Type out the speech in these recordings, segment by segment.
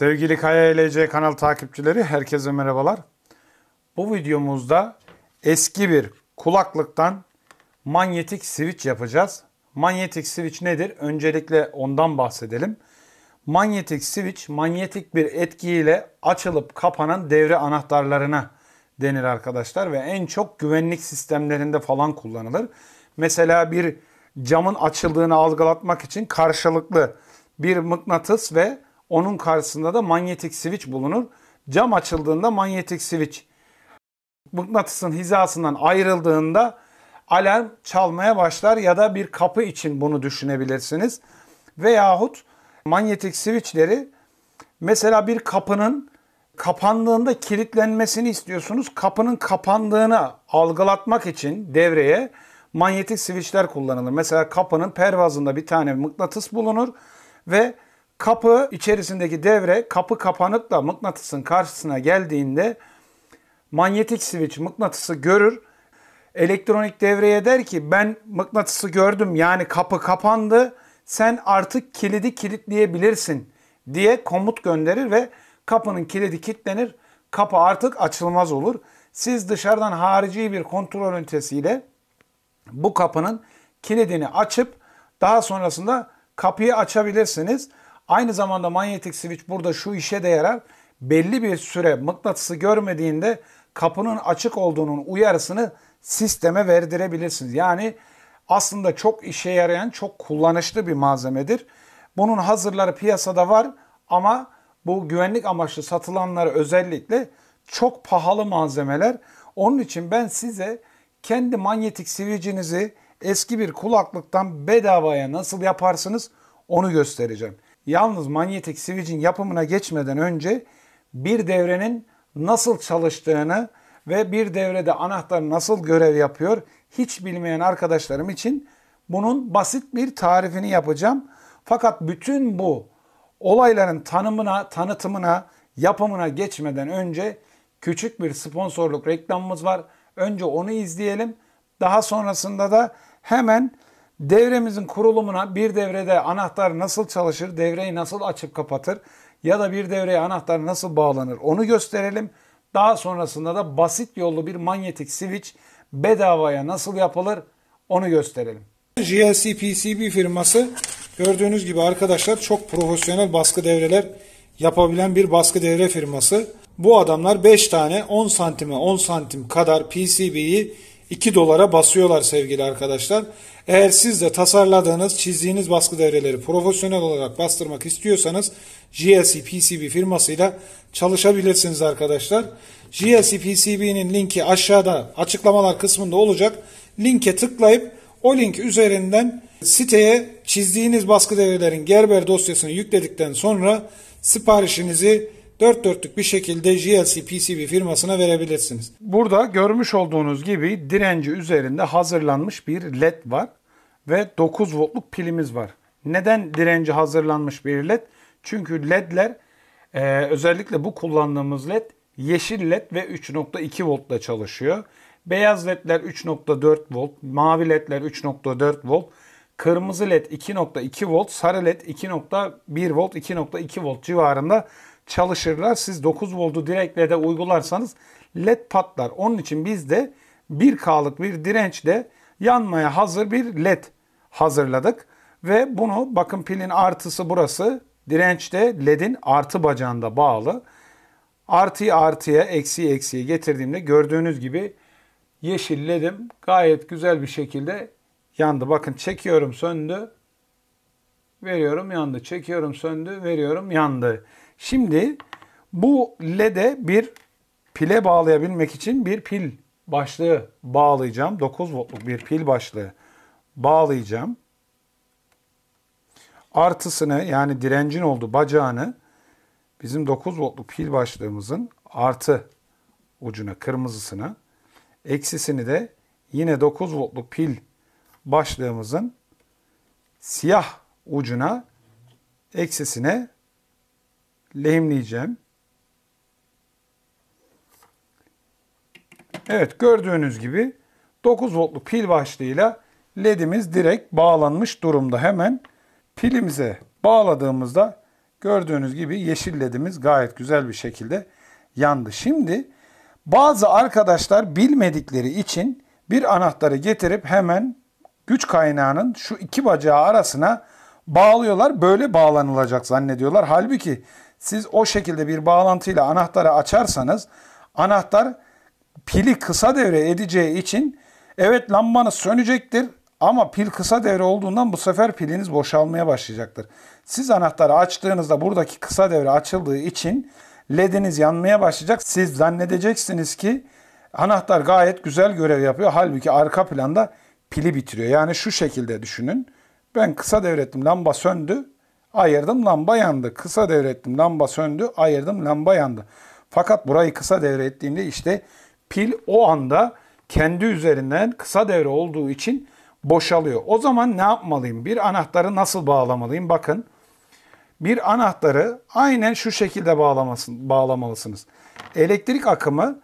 Sevgili Kaya LC kanal takipçileri herkese merhabalar. Bu videomuzda eski bir kulaklıktan manyetik switch yapacağız. Manyetik switch nedir? Öncelikle ondan bahsedelim. Manyetik switch manyetik bir etkiyle açılıp kapanan devre anahtarlarına denir arkadaşlar ve en çok güvenlik sistemlerinde falan kullanılır. Mesela bir camın açıldığını algılatmak için karşılıklı bir mıknatıs ve onun karşısında da manyetik switch bulunur. Cam açıldığında manyetik switch mıknatısın hizasından ayrıldığında alarm çalmaya başlar ya da bir kapı için bunu düşünebilirsiniz. Veyahut manyetik switchleri mesela bir kapının kapandığında kilitlenmesini istiyorsunuz. Kapının kapandığını algılatmak için devreye manyetik switchler kullanılır. Mesela kapının pervazında bir tane mıknatıs bulunur ve Kapı içerisindeki devre kapı kapanıp da mıknatısın karşısına geldiğinde manyetik switch mıknatısı görür. Elektronik devreye der ki ben mıknatısı gördüm yani kapı kapandı. Sen artık kilidi kilitleyebilirsin diye komut gönderir ve kapının kilidi kilitlenir. Kapı artık açılmaz olur. Siz dışarıdan harici bir kontrol ünitesiyle bu kapının kilidini açıp daha sonrasında kapıyı açabilirsiniz. Aynı zamanda manyetik switch burada şu işe de yarar. Belli bir süre mıknatısı görmediğinde kapının açık olduğunun uyarısını sisteme verdirebilirsiniz. Yani aslında çok işe yarayan, çok kullanışlı bir malzemedir. Bunun hazırları piyasada var ama bu güvenlik amaçlı satılanları özellikle çok pahalı malzemeler. Onun için ben size kendi manyetik sivicinizi eski bir kulaklıktan bedavaya nasıl yaparsınız onu göstereceğim. Yalnız manyetik switch'in yapımına geçmeden önce bir devrenin nasıl çalıştığını ve bir devrede anahtar nasıl görev yapıyor hiç bilmeyen arkadaşlarım için bunun basit bir tarifini yapacağım. Fakat bütün bu olayların tanımına, tanıtımına, yapımına geçmeden önce küçük bir sponsorluk reklamımız var. Önce onu izleyelim. Daha sonrasında da hemen Devremizin kurulumuna bir devrede anahtar nasıl çalışır, devreyi nasıl açıp kapatır ya da bir devreye anahtar nasıl bağlanır onu gösterelim. Daha sonrasında da basit yollu bir manyetik switch bedavaya nasıl yapılır onu gösterelim. GLC PCB firması gördüğünüz gibi arkadaşlar çok profesyonel baskı devreler yapabilen bir baskı devre firması. Bu adamlar 5 tane 10 santime 10 santim kadar PCB'yi 2 dolara basıyorlar sevgili arkadaşlar. Eğer siz de tasarladığınız, çizdiğiniz baskı devreleri profesyonel olarak bastırmak istiyorsanız GSC PCB firmasıyla çalışabilirsiniz arkadaşlar. GSC PCB'nin linki aşağıda açıklamalar kısmında olacak. Linke tıklayıp o link üzerinden siteye çizdiğiniz baskı devrelerin Gerber dosyasını yükledikten sonra siparişinizi dört dörtlük bir şekilde GLC PCB firmasına verebilirsiniz. Burada görmüş olduğunuz gibi direnci üzerinde hazırlanmış bir led var ve 9 voltluk pilimiz var. Neden direnci hazırlanmış bir led? Çünkü ledler e, özellikle bu kullandığımız led yeşil led ve 3.2 voltla çalışıyor. Beyaz ledler 3.4 volt, mavi ledler 3.4 volt, kırmızı led 2.2 volt, sarı led 2.1 volt, 2.2 volt civarında çalışırlar. Siz 9 voltu direkle de uygularsanız led patlar. Onun için bizde 1K'lık bir dirençle yanmaya hazır bir led hazırladık. Ve bunu bakın pilin artısı burası. Dirençte ledin artı bacağında bağlı. artı artıya, eksi eksiye getirdiğimde gördüğünüz gibi yeşil ledim gayet güzel bir şekilde yandı. Bakın çekiyorum söndü. Veriyorum yandı. Çekiyorum söndü. Veriyorum yandı. Şimdi bu LED'e bir pile bağlayabilmek için bir pil başlığı bağlayacağım. 9 voltluk bir pil başlığı bağlayacağım. Artısını yani direncin olduğu bacağını bizim 9 voltluk pil başlığımızın artı ucuna kırmızısına eksisini de yine 9 voltluk pil başlığımızın siyah ucuna eksisine lehimleyeceğim. Evet gördüğünüz gibi 9 voltluk pil başlığıyla ledimiz direkt bağlanmış durumda. Hemen pilimize bağladığımızda gördüğünüz gibi yeşil ledimiz gayet güzel bir şekilde yandı. Şimdi bazı arkadaşlar bilmedikleri için bir anahtarı getirip hemen güç kaynağının şu iki bacağı arasına bağlıyorlar. Böyle bağlanılacak zannediyorlar. Halbuki siz o şekilde bir bağlantıyla anahtarı açarsanız anahtar pili kısa devre edeceği için evet lambanız sönecektir ama pil kısa devre olduğundan bu sefer piliniz boşalmaya başlayacaktır. Siz anahtarı açtığınızda buradaki kısa devre açıldığı için lediniz yanmaya başlayacak. Siz zannedeceksiniz ki anahtar gayet güzel görev yapıyor. Halbuki arka planda pili bitiriyor. Yani şu şekilde düşünün. Ben kısa devrettim lamba söndü Ayırdım lamba yandı. Kısa devrettim lamba söndü. Ayırdım lamba yandı. Fakat burayı kısa devrettiğimde işte pil o anda kendi üzerinden kısa devre olduğu için boşalıyor. O zaman ne yapmalıyım? Bir anahtarı nasıl bağlamalıyım? Bakın bir anahtarı aynen şu şekilde bağlamasın, bağlamalısınız. Elektrik akımı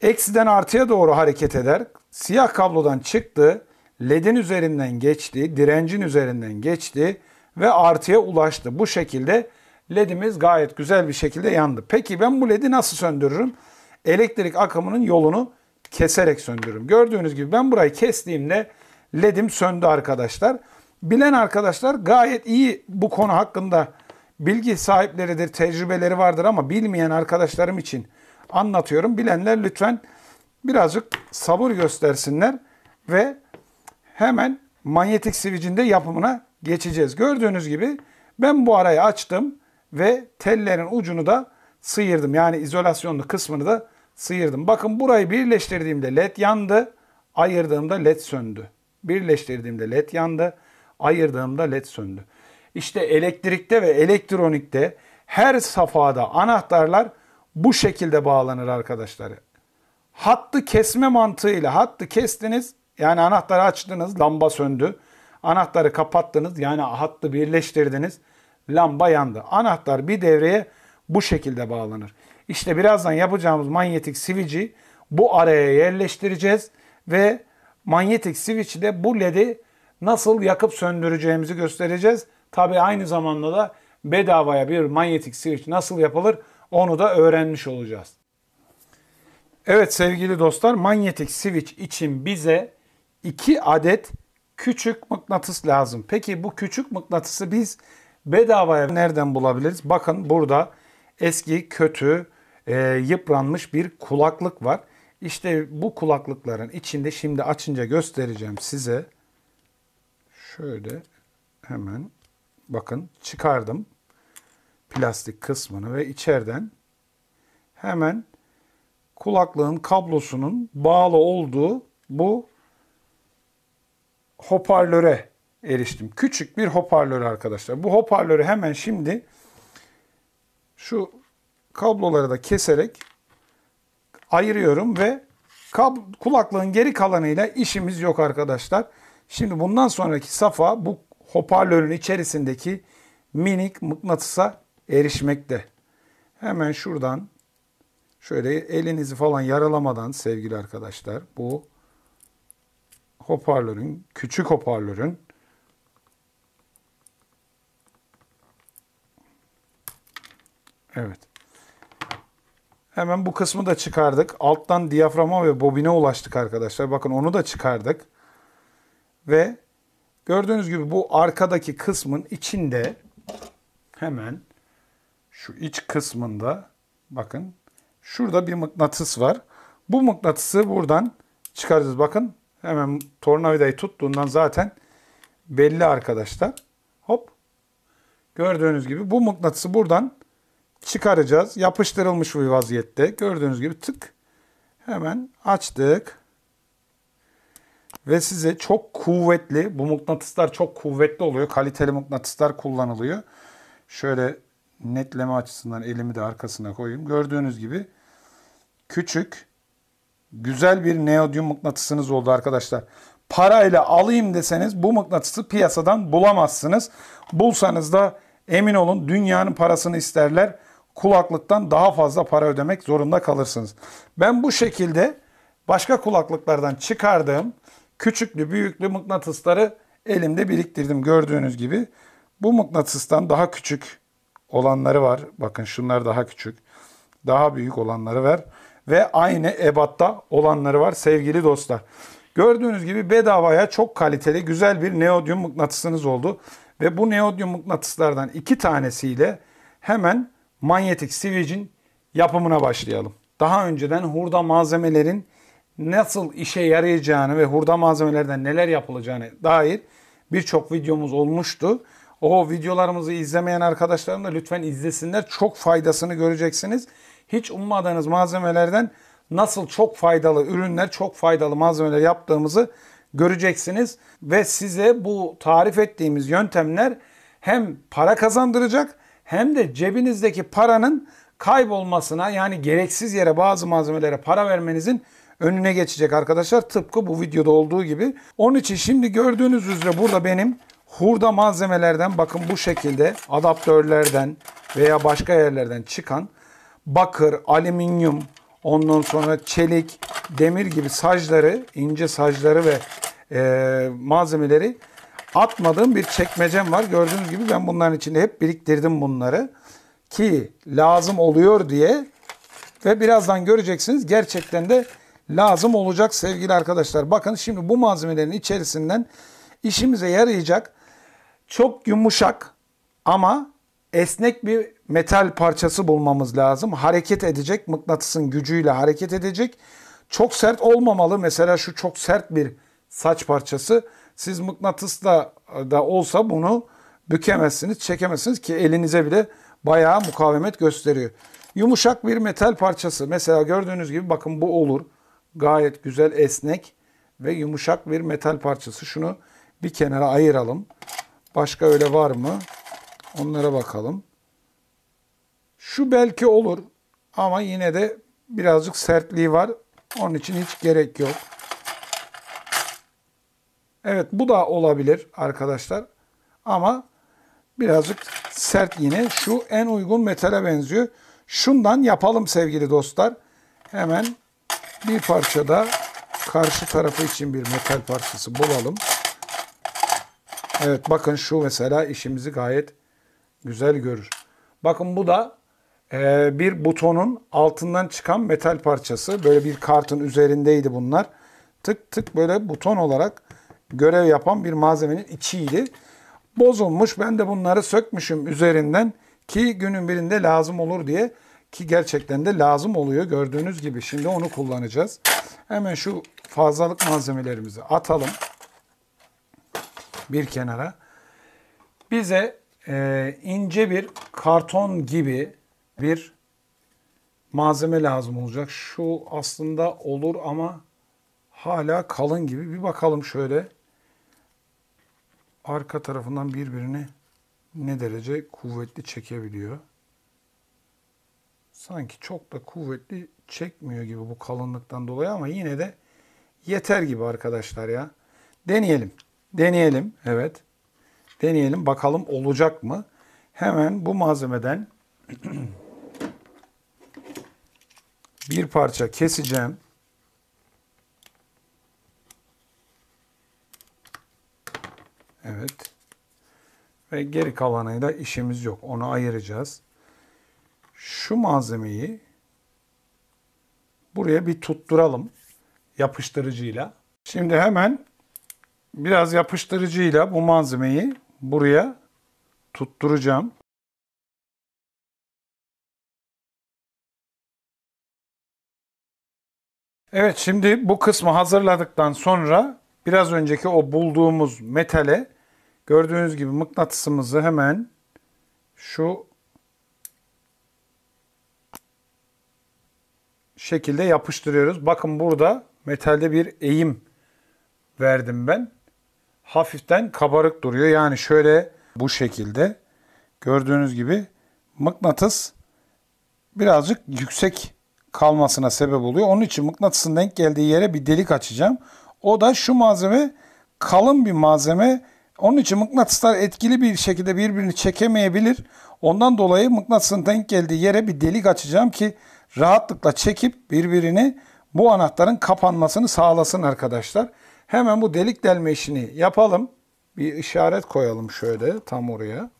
eksiden artıya doğru hareket eder. Siyah kablodan çıktı, ledin üzerinden geçti, direncin üzerinden geçti ve artıya ulaştı. Bu şekilde ledimiz gayet güzel bir şekilde yandı. Peki ben bu ledi nasıl söndürürüm? Elektrik akımının yolunu keserek söndürürüm. Gördüğünüz gibi ben burayı kestiğimde ledim söndü arkadaşlar. Bilen arkadaşlar gayet iyi bu konu hakkında bilgi sahipleridir, tecrübeleri vardır ama bilmeyen arkadaşlarım için anlatıyorum. Bilenler lütfen birazcık sabır göstersinler ve hemen manyetik sivicinde yapımına geçeceğiz. Gördüğünüz gibi ben bu arayı açtım ve tellerin ucunu da sıyırdım. Yani izolasyonlu kısmını da sıyırdım. Bakın burayı birleştirdiğimde led yandı, ayırdığımda led söndü. Birleştirdiğimde led yandı, ayırdığımda led söndü. İşte elektrikte ve elektronikte her safhada anahtarlar bu şekilde bağlanır arkadaşlar. Hattı kesme mantığıyla hattı kestiniz yani anahtarı açtınız lamba söndü. Anahtarı kapattınız yani hattı birleştirdiniz. Lamba yandı. Anahtar bir devreye bu şekilde bağlanır. İşte birazdan yapacağımız manyetik sivici bu araya yerleştireceğiz ve manyetik switch de bu led'i nasıl yakıp söndüreceğimizi göstereceğiz. Tabi aynı zamanda da bedavaya bir manyetik switch nasıl yapılır onu da öğrenmiş olacağız. Evet sevgili dostlar manyetik switch için bize 2 adet küçük mıknatıs lazım. Peki bu küçük mıknatısı biz bedavaya nereden bulabiliriz? Bakın burada eski, kötü, e, yıpranmış bir kulaklık var. İşte bu kulaklıkların içinde şimdi açınca göstereceğim size. Şöyle hemen bakın çıkardım plastik kısmını ve içeriden hemen kulaklığın kablosunun bağlı olduğu bu hoparlöre eriştim. Küçük bir hoparlör arkadaşlar. Bu hoparlörü hemen şimdi şu kabloları da keserek ayırıyorum ve kulaklığın geri kalanıyla işimiz yok arkadaşlar. Şimdi bundan sonraki safa bu hoparlörün içerisindeki minik mıknatısa erişmekte. Hemen şuradan şöyle elinizi falan yaralamadan sevgili arkadaşlar bu hoparlörün, küçük hoparlörün Evet. Hemen bu kısmı da çıkardık. Alttan diyaframa ve bobine ulaştık arkadaşlar. Bakın onu da çıkardık. Ve gördüğünüz gibi bu arkadaki kısmın içinde hemen şu iç kısmında bakın şurada bir mıknatıs var. Bu mıknatısı buradan çıkaracağız. Bakın Hemen tornavidayı tuttuğundan zaten belli arkadaşlar. Hop. Gördüğünüz gibi bu mıknatısı buradan çıkaracağız. Yapıştırılmış bir vaziyette. Gördüğünüz gibi tık. Hemen açtık. Ve size çok kuvvetli, bu mıknatıslar çok kuvvetli oluyor. Kaliteli mıknatıslar kullanılıyor. Şöyle netleme açısından elimi de arkasına koyayım. Gördüğünüz gibi küçük Güzel bir neodyum mıknatısınız oldu arkadaşlar. Parayla alayım deseniz bu mıknatısı piyasadan bulamazsınız. Bulsanız da emin olun dünyanın parasını isterler. Kulaklıktan daha fazla para ödemek zorunda kalırsınız. Ben bu şekilde başka kulaklıklardan çıkardığım küçüklü büyüklü mıknatısları elimde biriktirdim gördüğünüz gibi. Bu mıknatıstan daha küçük olanları var. Bakın şunlar daha küçük. Daha büyük olanları var ve aynı ebatta olanları var sevgili dostlar. Gördüğünüz gibi bedavaya çok kaliteli güzel bir neodyum mıknatısınız oldu. Ve bu neodyum mıknatıslardan iki tanesiyle hemen manyetik switch'in yapımına başlayalım. Daha önceden hurda malzemelerin nasıl işe yarayacağını ve hurda malzemelerden neler yapılacağını dair birçok videomuz olmuştu. O videolarımızı izlemeyen arkadaşlarım da lütfen izlesinler. Çok faydasını göreceksiniz hiç ummadığınız malzemelerden nasıl çok faydalı ürünler, çok faydalı malzemeler yaptığımızı göreceksiniz. Ve size bu tarif ettiğimiz yöntemler hem para kazandıracak hem de cebinizdeki paranın kaybolmasına yani gereksiz yere bazı malzemelere para vermenizin önüne geçecek arkadaşlar. Tıpkı bu videoda olduğu gibi. Onun için şimdi gördüğünüz üzere burada benim hurda malzemelerden bakın bu şekilde adaptörlerden veya başka yerlerden çıkan bakır, alüminyum, ondan sonra çelik, demir gibi sajları, ince sajları ve e, malzemeleri atmadığım bir çekmecem var. Gördüğünüz gibi ben bunların içinde hep biriktirdim bunları. Ki lazım oluyor diye ve birazdan göreceksiniz gerçekten de lazım olacak sevgili arkadaşlar. Bakın şimdi bu malzemelerin içerisinden işimize yarayacak çok yumuşak ama esnek bir metal parçası bulmamız lazım. Hareket edecek, mıknatısın gücüyle hareket edecek. Çok sert olmamalı. Mesela şu çok sert bir saç parçası. Siz mıknatısla da olsa bunu bükemezsiniz, çekemezsiniz ki elinize bile bayağı mukavemet gösteriyor. Yumuşak bir metal parçası. Mesela gördüğünüz gibi bakın bu olur. Gayet güzel, esnek ve yumuşak bir metal parçası. Şunu bir kenara ayıralım. Başka öyle var mı? Onlara bakalım. Şu belki olur ama yine de birazcık sertliği var. Onun için hiç gerek yok. Evet bu da olabilir arkadaşlar. Ama birazcık sert yine. Şu en uygun metale benziyor. Şundan yapalım sevgili dostlar. Hemen bir parça da karşı tarafı için bir metal parçası bulalım. Evet bakın şu mesela işimizi gayet Güzel görür. Bakın bu da e, bir butonun altından çıkan metal parçası. Böyle bir kartın üzerindeydi bunlar. Tık tık böyle buton olarak görev yapan bir malzemenin içiydi. Bozulmuş. Ben de bunları sökmüşüm üzerinden ki günün birinde lazım olur diye ki gerçekten de lazım oluyor gördüğünüz gibi. Şimdi onu kullanacağız. Hemen şu fazlalık malzemelerimizi atalım bir kenara. Bize e, ince bir karton gibi bir malzeme lazım olacak. Şu aslında olur ama hala kalın gibi. Bir bakalım şöyle. Arka tarafından birbirini ne derece kuvvetli çekebiliyor. Sanki çok da kuvvetli çekmiyor gibi bu kalınlıktan dolayı ama yine de yeter gibi arkadaşlar ya. Deneyelim. Deneyelim. Evet. Deneyelim bakalım olacak mı? Hemen bu malzemeden bir parça keseceğim. Evet. Ve geri kalanıyla işimiz yok. Onu ayıracağız. Şu malzemeyi buraya bir tutturalım yapıştırıcıyla. Şimdi hemen biraz yapıştırıcıyla bu malzemeyi buraya tutturacağım. Evet şimdi bu kısmı hazırladıktan sonra biraz önceki o bulduğumuz metale gördüğünüz gibi mıknatısımızı hemen şu şekilde yapıştırıyoruz. Bakın burada metalde bir eğim verdim ben hafiften kabarık duruyor. Yani şöyle bu şekilde gördüğünüz gibi mıknatıs birazcık yüksek kalmasına sebep oluyor. Onun için mıknatısın denk geldiği yere bir delik açacağım. O da şu malzeme kalın bir malzeme. Onun için mıknatıslar etkili bir şekilde birbirini çekemeyebilir. Ondan dolayı mıknatısın denk geldiği yere bir delik açacağım ki rahatlıkla çekip birbirini bu anahtarın kapanmasını sağlasın arkadaşlar. Hemen bu delik delme işini yapalım. Bir işaret koyalım şöyle tam oraya.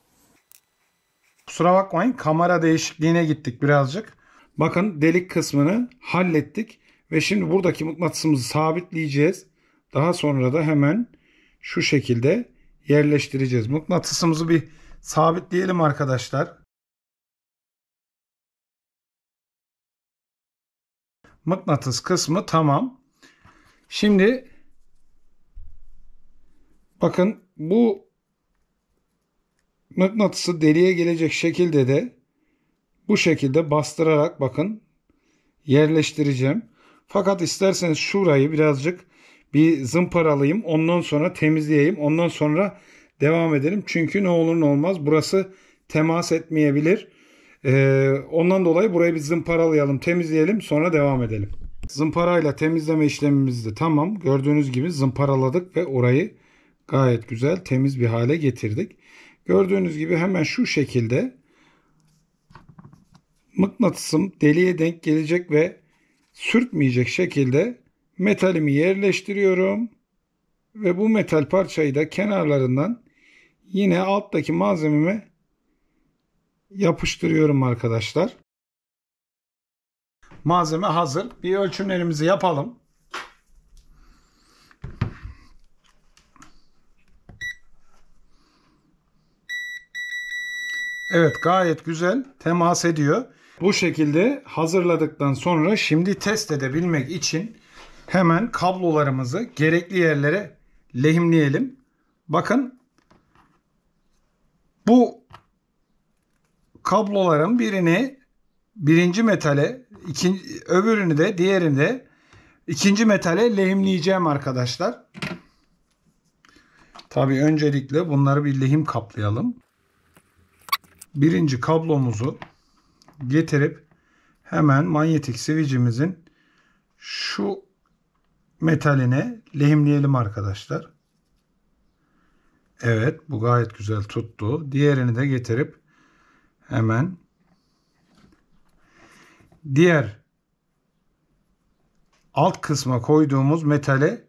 Kusura bakmayın kamera değişikliğine gittik birazcık. Bakın delik kısmını hallettik. Ve şimdi buradaki mıknatısımızı sabitleyeceğiz. Daha sonra da hemen şu şekilde yerleştireceğiz. Mıknatısımızı bir sabitleyelim arkadaşlar. Mıknatıs kısmı tamam. Şimdi Bakın bu mıknatısı deliğe gelecek şekilde de bu şekilde bastırarak bakın yerleştireceğim. Fakat isterseniz şurayı birazcık bir zımparalayayım. Ondan sonra temizleyeyim. Ondan sonra devam edelim. Çünkü ne olur ne olmaz burası temas etmeyebilir. Ee, ondan dolayı burayı bir zımparalayalım, temizleyelim sonra devam edelim. Zımparayla temizleme işlemimiz de tamam. Gördüğünüz gibi zımparaladık ve orayı gayet güzel temiz bir hale getirdik. Gördüğünüz gibi hemen şu şekilde mıknatısım deliğe denk gelecek ve sürtmeyecek şekilde metalimi yerleştiriyorum. Ve bu metal parçayı da kenarlarından yine alttaki malzememe yapıştırıyorum arkadaşlar. Malzeme hazır. Bir ölçümlerimizi yapalım. Evet gayet güzel temas ediyor. Bu şekilde hazırladıktan sonra şimdi test edebilmek için hemen kablolarımızı gerekli yerlere lehimleyelim. Bakın bu kabloların birini birinci metale, ikinci, öbürünü de diğerini de ikinci metale lehimleyeceğim arkadaşlar. Tabi öncelikle bunları bir lehim kaplayalım birinci kablomuzu getirip hemen manyetik sivicimizin şu metaline lehimleyelim arkadaşlar. Evet bu gayet güzel tuttu. Diğerini de getirip hemen diğer alt kısma koyduğumuz metale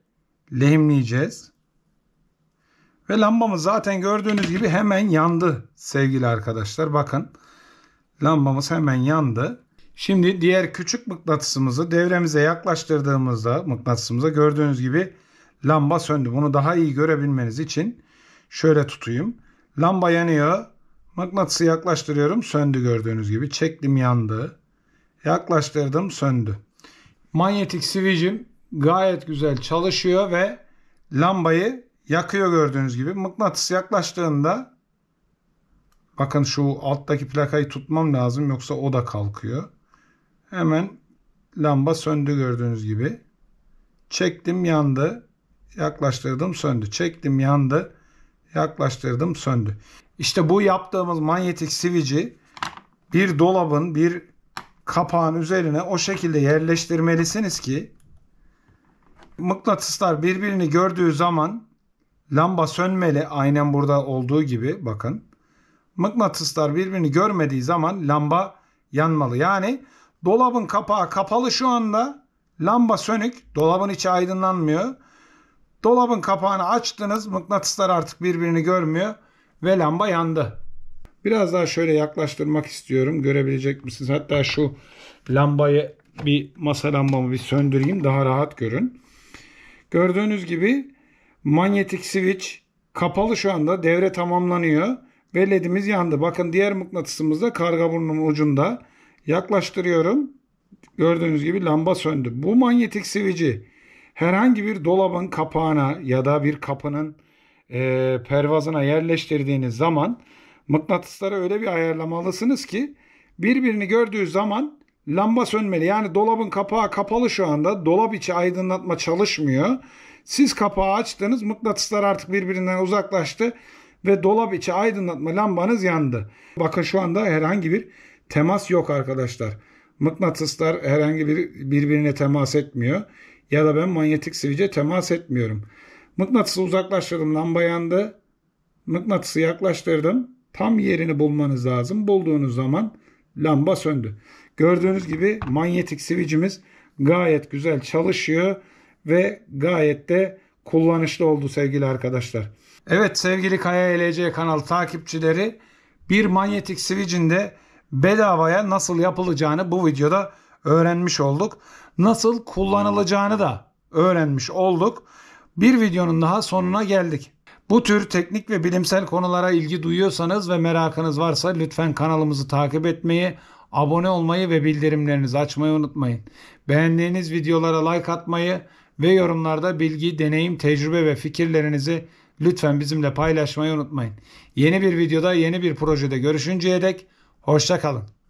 lehimleyeceğiz. Ve lambamız zaten gördüğünüz gibi hemen yandı sevgili arkadaşlar. Bakın lambamız hemen yandı. Şimdi diğer küçük mıknatısımızı devremize yaklaştırdığımızda mıknatısımıza gördüğünüz gibi lamba söndü. Bunu daha iyi görebilmeniz için şöyle tutayım. Lamba yanıyor. Mıknatısı yaklaştırıyorum. Söndü gördüğünüz gibi. Çektim yandı. Yaklaştırdım söndü. Manyetik sivicim gayet güzel çalışıyor ve lambayı yakıyor gördüğünüz gibi. Mıknatıs yaklaştığında bakın şu alttaki plakayı tutmam lazım yoksa o da kalkıyor. Hemen lamba söndü gördüğünüz gibi. Çektim yandı. Yaklaştırdım söndü. Çektim yandı. Yaklaştırdım söndü. İşte bu yaptığımız manyetik sivici bir dolabın bir kapağın üzerine o şekilde yerleştirmelisiniz ki mıknatıslar birbirini gördüğü zaman lamba sönmeli aynen burada olduğu gibi bakın. Mıknatıslar birbirini görmediği zaman lamba yanmalı. Yani dolabın kapağı kapalı şu anda. Lamba sönük. Dolabın içi aydınlanmıyor. Dolabın kapağını açtınız. Mıknatıslar artık birbirini görmüyor. Ve lamba yandı. Biraz daha şöyle yaklaştırmak istiyorum. Görebilecek misiniz? Hatta şu lambayı bir masa lambamı bir söndüreyim. Daha rahat görün. Gördüğünüz gibi Manyetik switch kapalı şu anda. Devre tamamlanıyor. Ve ledimiz yandı. Bakın diğer mıknatısımız da karga burnunun ucunda. Yaklaştırıyorum. Gördüğünüz gibi lamba söndü. Bu manyetik switch'i herhangi bir dolabın kapağına ya da bir kapının e, pervazına yerleştirdiğiniz zaman mıknatısları öyle bir ayarlamalısınız ki birbirini gördüğü zaman lamba sönmeli. Yani dolabın kapağı kapalı şu anda. Dolap içi aydınlatma çalışmıyor. Siz kapağı açtınız, mıknatıslar artık birbirinden uzaklaştı ve dolap içi aydınlatma lambanız yandı. Bakın şu anda herhangi bir temas yok arkadaşlar. Mıknatıslar herhangi bir birbirine temas etmiyor ya da ben manyetik sivice temas etmiyorum. Mıknatısı uzaklaştırdım, lamba yandı. Mıknatısı yaklaştırdım. Tam yerini bulmanız lazım. Bulduğunuz zaman lamba söndü. Gördüğünüz gibi manyetik sivicimiz gayet güzel çalışıyor ve gayet de kullanışlı oldu sevgili arkadaşlar. Evet sevgili Kaya ELC kanalı takipçileri bir manyetik sivicinde bedavaya nasıl yapılacağını bu videoda öğrenmiş olduk. Nasıl kullanılacağını da öğrenmiş olduk. Bir videonun daha sonuna geldik. Bu tür teknik ve bilimsel konulara ilgi duyuyorsanız ve merakınız varsa lütfen kanalımızı takip etmeyi, abone olmayı ve bildirimlerinizi açmayı unutmayın. Beğendiğiniz videolara like atmayı ve yorumlarda bilgi, deneyim, tecrübe ve fikirlerinizi lütfen bizimle paylaşmayı unutmayın. Yeni bir videoda, yeni bir projede görüşünceye dek hoşça kalın.